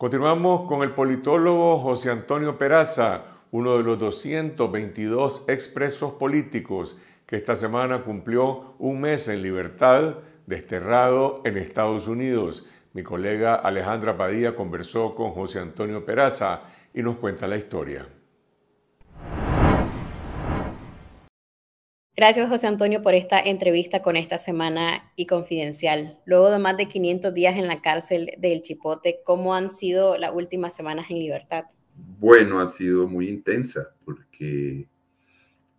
Continuamos con el politólogo José Antonio Peraza, uno de los 222 expresos políticos que esta semana cumplió un mes en libertad, desterrado en Estados Unidos. Mi colega Alejandra Padilla conversó con José Antonio Peraza y nos cuenta la historia. Gracias, José Antonio, por esta entrevista con esta semana y confidencial. Luego de más de 500 días en la cárcel del Chipote, ¿cómo han sido las últimas semanas en libertad? Bueno, ha sido muy intensa porque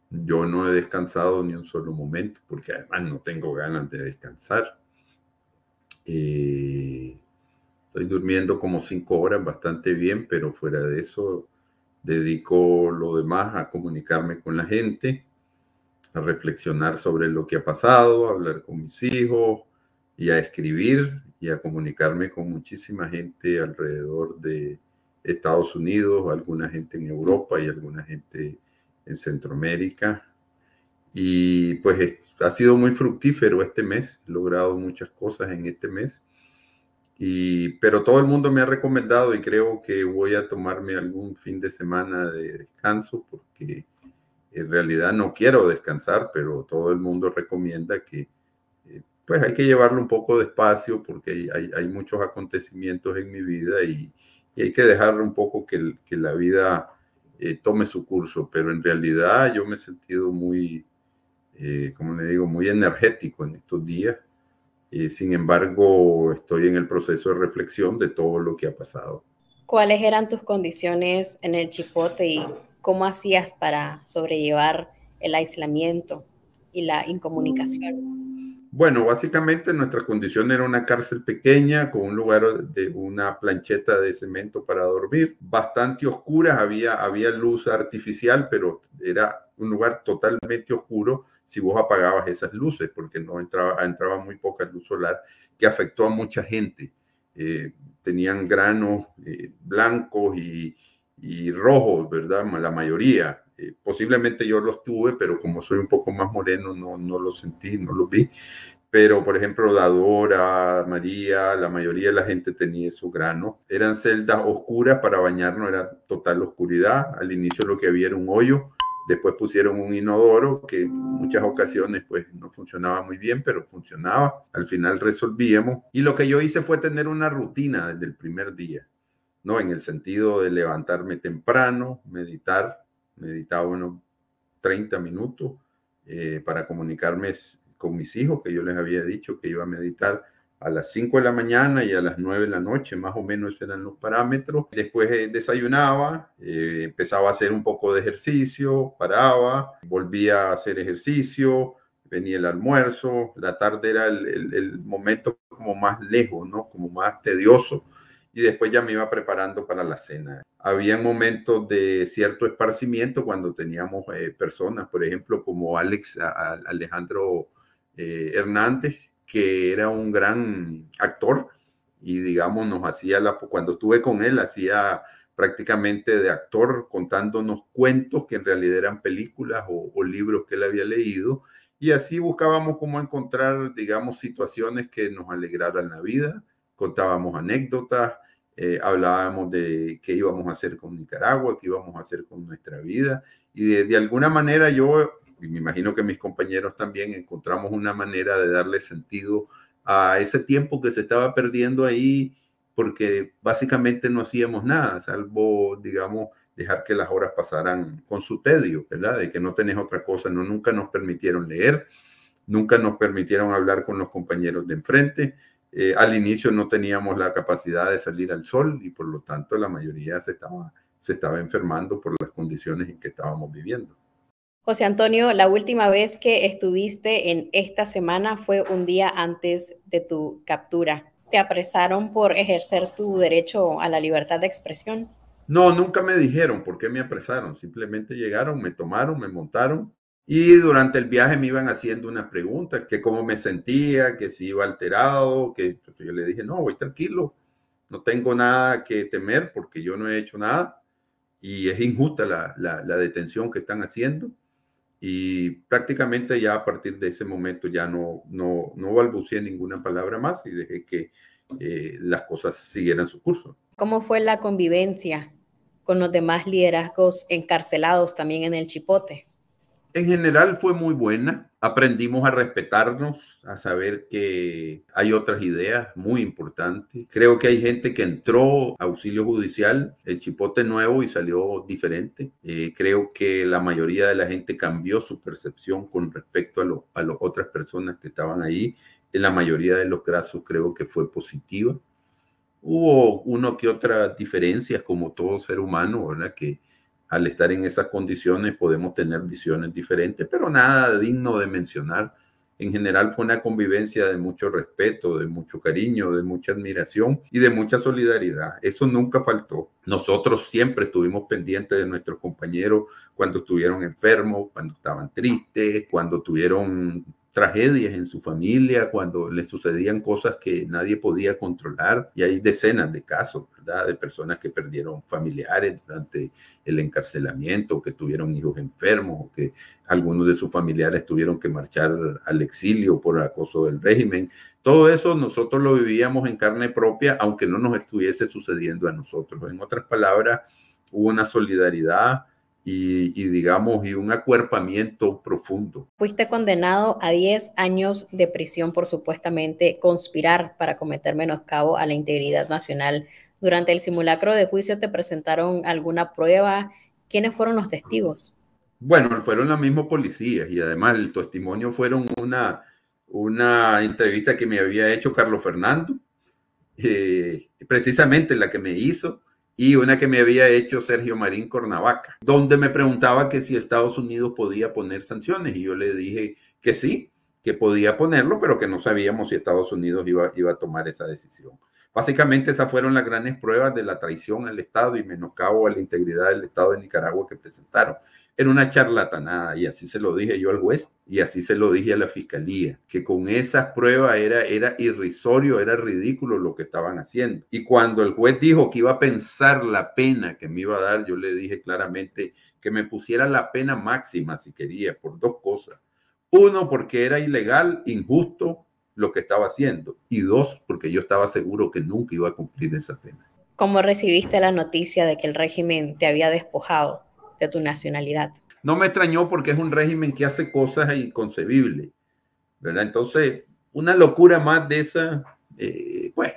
yo no he descansado ni un solo momento, porque además no tengo ganas de descansar. Eh, estoy durmiendo como cinco horas, bastante bien, pero fuera de eso, dedico lo demás a comunicarme con la gente a reflexionar sobre lo que ha pasado, a hablar con mis hijos y a escribir y a comunicarme con muchísima gente alrededor de Estados Unidos, alguna gente en Europa y alguna gente en Centroamérica. Y pues ha sido muy fructífero este mes, he logrado muchas cosas en este mes. Y, pero todo el mundo me ha recomendado y creo que voy a tomarme algún fin de semana de descanso porque en realidad no quiero descansar, pero todo el mundo recomienda que eh, pues hay que llevarlo un poco despacio porque hay, muchos acontecimientos en mi vida y, hay que dejar un poco que, la vida eh, tome su curso, pero en realidad yo me he sentido muy, eh, como le digo, muy energético en estos días. sin embargo, estoy en el proceso de reflexión de todo lo que ha pasado. ¿Cuáles eran tus condiciones en el Chipote y ¿Cómo hacías para sobrellevar el aislamiento y la incomunicación? Bueno, básicamente nuestra condición era una cárcel pequeña con un lugar de una plancheta de cemento para dormir, bastante oscura, había, había luz artificial, pero era un lugar totalmente oscuro si vos apagabas esas luces, porque no entraba, entraba muy poca luz solar, que afectó a mucha gente. Eh, tenían granos eh, blancos y, y rojos, ¿verdad? La mayoría. Eh, posiblemente yo los tuve, pero como soy un poco más moreno, no, no los sentí, no los vi. Pero, por ejemplo, Dadora, María, la mayoría de la gente tenía esos grano Eran celdas oscuras para bañarnos, era total oscuridad. Al inicio lo que había era un hoyo, después pusieron un inodoro que en muchas ocasiones pues no funcionaba muy bien, pero funcionaba. Al final resolvíamos. Y lo que yo hice fue tener una rutina desde el primer día. ¿no? En el sentido de levantarme temprano, meditar, meditaba unos 30 minutos eh, para comunicarme con mis hijos, que yo les había dicho que iba a meditar a las 5 de la mañana y a las 9 de la noche, más o menos eran los parámetros. Después eh, desayunaba, eh, empezaba a hacer un poco de ejercicio, paraba, volvía a hacer ejercicio, venía el almuerzo, la tarde era el, el momento como más lejos, ¿no? Como más tedioso y después ya me iba preparando para la cena. Había momentos de cierto esparcimiento cuando teníamos eh, personas, por ejemplo, como Alex, Alejandro eh, Hernández, que era un gran actor y digamos nos hacía la, cuando estuve con él, hacía prácticamente de actor contándonos cuentos que en realidad eran películas o, o libros que él había leído. Y así buscábamos cómo encontrar, digamos, situaciones que nos alegraran la vida, contábamos anécdotas, eh, hablábamos de qué íbamos a hacer con Nicaragua, qué íbamos a hacer con nuestra vida. Y de, alguna manera yo, y me imagino que mis compañeros también, encontramos una manera de darle sentido a ese tiempo que se estaba perdiendo ahí, porque básicamente no hacíamos nada, salvo, digamos, dejar que las horas pasaran con su tedio, ¿verdad? De que no tenés otra cosa, no, nunca nos permitieron leer, nunca nos permitieron hablar con los compañeros de enfrente, eh, al inicio no teníamos la capacidad de salir al sol y por lo tanto la mayoría se estaba, se estaba enfermando por las condiciones en que estábamos viviendo. José Antonio, la última vez que estuviste en esta semana fue un día antes de tu captura. ¿Te apresaron por ejercer tu derecho a la libertad de expresión? No, nunca me dijeron por qué me apresaron. Simplemente llegaron, me tomaron, me montaron y durante el viaje me iban haciendo unas preguntas, que cómo me sentía, que si iba alterado, que yo le dije, no, voy tranquilo, no tengo nada que temer porque yo no he hecho nada y es injusta la, detención que están haciendo. Y prácticamente ya a partir de ese momento ya no, no, balbuceé ninguna palabra más y dejé que eh, las cosas siguieran su curso. ¿Cómo fue la convivencia con los demás liderazgos encarcelados también en el Chipote? en general fue muy buena. Aprendimos a respetarnos, a saber que hay otras ideas muy importantes. Creo que hay gente que entró a auxilio judicial, el chipote nuevo y salió diferente. Eh, creo que la mayoría de la gente cambió su percepción con respecto a, las otras personas que estaban ahí. En la mayoría de los casos creo que fue positiva. Hubo uno que otra diferencias como todo ser humano, ¿verdad? Que al estar en esas condiciones podemos tener visiones diferentes, pero nada digno de mencionar. En general fue una convivencia de mucho respeto, de mucho cariño, de mucha admiración y de mucha solidaridad. Eso nunca faltó. Nosotros siempre estuvimos pendientes de nuestros compañeros cuando estuvieron enfermos, cuando estaban tristes, cuando tuvieron tragedias en su familia, cuando le sucedían cosas que nadie podía controlar. Y hay decenas de casos, ¿verdad? De personas que perdieron familiares durante el encarcelamiento, que tuvieron hijos enfermos, o que algunos de sus familiares tuvieron que marchar al exilio por acoso del régimen. Todo eso nosotros lo vivíamos en carne propia, aunque no nos estuviese sucediendo a nosotros. En otras palabras, hubo una solidaridad y, digamos, y un acuerpamiento profundo. Fuiste condenado a 10 años de prisión por supuestamente conspirar para cometer menoscabo a la integridad nacional. Durante el simulacro de juicio te presentaron alguna prueba. ¿Quiénes fueron los testigos? Bueno, fueron los mismos policías y además el testimonio fueron una, una entrevista que me había hecho Carlos Fernando, eh, precisamente la que me hizo y una que me había hecho Sergio Marín Cornavaca, donde me preguntaba que si Estados Unidos podía poner sanciones y yo le dije que sí, que podía ponerlo, pero que no sabíamos si Estados Unidos iba, iba a tomar esa decisión. Básicamente esas fueron las grandes pruebas de la traición al Estado y menoscabo a la integridad del Estado de Nicaragua que presentaron. Era una charlatanada y así se lo dije yo al juez y así se lo dije a la fiscalía, que con esas pruebas era, era irrisorio, era ridículo lo que estaban haciendo. Y cuando el juez dijo que iba a pensar la pena que me iba a dar, yo le dije claramente que me pusiera la pena máxima si quería por dos cosas. Uno, porque era ilegal, injusto lo que estaba haciendo y dos, porque yo estaba seguro que nunca iba a cumplir esa pena. ¿Cómo recibiste la noticia de que el régimen te había despojado de tu nacionalidad? No me extrañó porque es un régimen que hace cosas inconcebibles, ¿verdad? Entonces, una locura más de esa, eh, pues,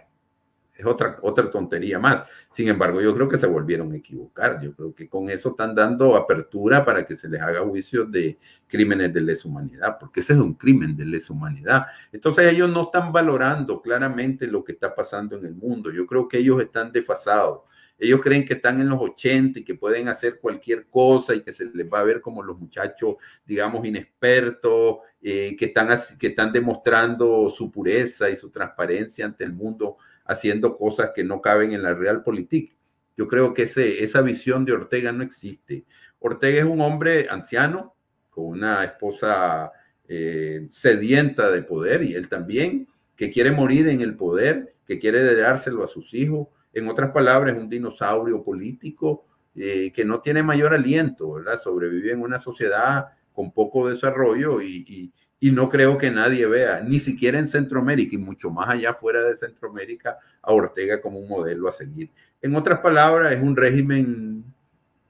es otra, otra tontería más. Sin embargo, yo creo que se volvieron a equivocar. Yo creo que con eso están dando apertura para que se les haga juicio de crímenes de lesa humanidad, porque ese es un crimen de lesa humanidad. Entonces ellos no están valorando claramente lo que está pasando en el mundo. Yo creo que ellos están desfasados. Ellos creen que están en los 80 y que pueden hacer cualquier cosa y que se les va a ver como los muchachos, digamos, inexpertos, eh, que, están, que están demostrando su pureza y su transparencia ante el mundo haciendo cosas que no caben en la real política. Yo creo que esa visión de Ortega no existe. Ortega es un hombre anciano, con una esposa eh, sedienta de poder, y él también, que quiere morir en el poder, que quiere heredárselo a sus hijos. En otras palabras, un dinosaurio político eh, que no tiene mayor aliento, Sobrevive en una sociedad con poco desarrollo y, y, y no creo que nadie vea, ni siquiera en Centroamérica y mucho más allá fuera de Centroamérica, a Ortega como un modelo a seguir. En otras palabras, es un régimen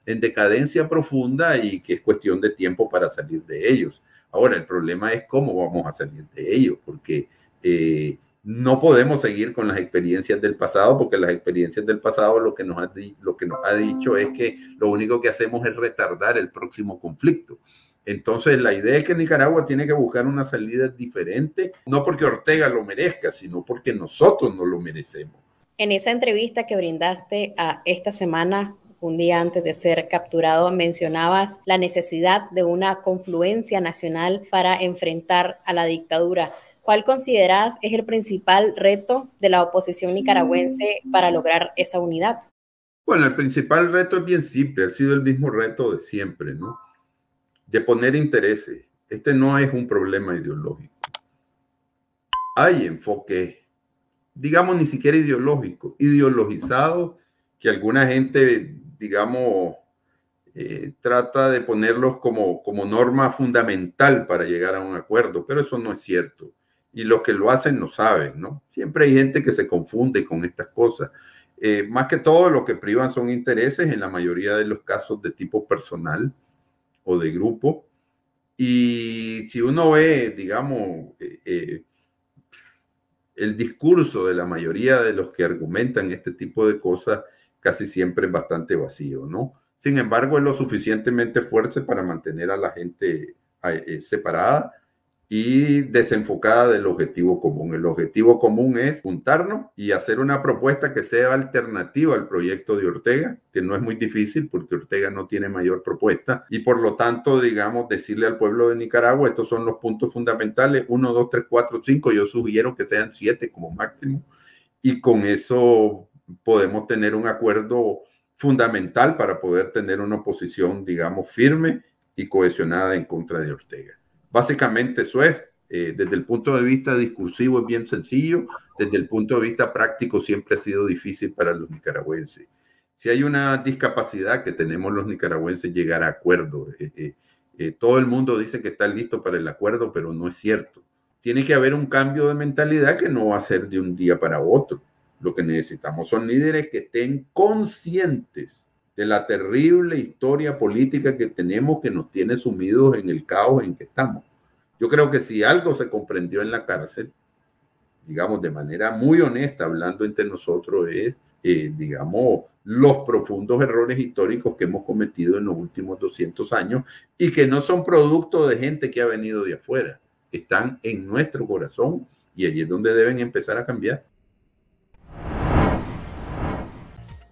en decadencia profunda y que es cuestión de tiempo para salir de ellos. Ahora, el problema es cómo vamos a salir de ellos, porque eh, no podemos seguir con las experiencias del pasado, porque las experiencias del pasado lo que, nos lo que nos ha dicho es que lo único que hacemos es retardar el próximo conflicto. Entonces la idea es que Nicaragua tiene que buscar una salida diferente, no porque Ortega lo merezca, sino porque nosotros no lo merecemos. En esa entrevista que brindaste a esta semana, un día antes de ser capturado, mencionabas la necesidad de una confluencia nacional para enfrentar a la dictadura. ¿Cuál consideras es el principal reto de la oposición nicaragüense para lograr esa unidad? Bueno, el principal reto es bien simple, ha sido el mismo reto de siempre, ¿no? de poner intereses. Este no es un problema ideológico. Hay enfoque, digamos, ni siquiera ideológico, ideologizado, que alguna gente, digamos, eh, trata de ponerlos como, como norma fundamental para llegar a un acuerdo, pero eso no es cierto. Y los que lo hacen no saben, ¿no? Siempre hay gente que se confunde con estas cosas. Eh, más que todo, lo que privan son intereses en la mayoría de los casos de tipo personal o de grupo. Y si uno ve, digamos, eh, eh, el discurso de la mayoría de los que argumentan este tipo de cosas, casi siempre es bastante vacío, ¿no? Sin embargo, es lo suficientemente fuerte para mantener a la gente eh, separada y desenfocada del objetivo común. El objetivo común es juntarnos y hacer una propuesta que sea alternativa al proyecto de Ortega, que no es muy difícil porque Ortega no tiene mayor propuesta y por lo tanto, digamos, decirle al pueblo de Nicaragua, estos son los puntos fundamentales, uno, dos, tres, cuatro, cinco, yo sugiero que sean siete como máximo y con eso podemos tener un acuerdo fundamental para poder tener una oposición, digamos, firme y cohesionada en contra de Ortega. Básicamente eso es, eh, desde el punto de vista discursivo es bien sencillo, desde el punto de vista práctico siempre ha sido difícil para los nicaragüenses. Si hay una discapacidad que tenemos los nicaragüenses llegar a acuerdo, eh, eh, todo el mundo dice que está listo para el acuerdo, pero no es cierto. Tiene que haber un cambio de mentalidad que no va a ser de un día para otro. Lo que necesitamos son líderes que estén conscientes de la terrible historia política que tenemos que nos tiene sumidos en el caos en que estamos. Yo creo que si algo se comprendió en la cárcel, digamos de manera muy honesta, hablando entre nosotros, es, eh, digamos, los profundos errores históricos que hemos cometido en los últimos 200 años y que no son producto de gente que ha venido de afuera, están en nuestro corazón y allí es donde deben empezar a cambiar.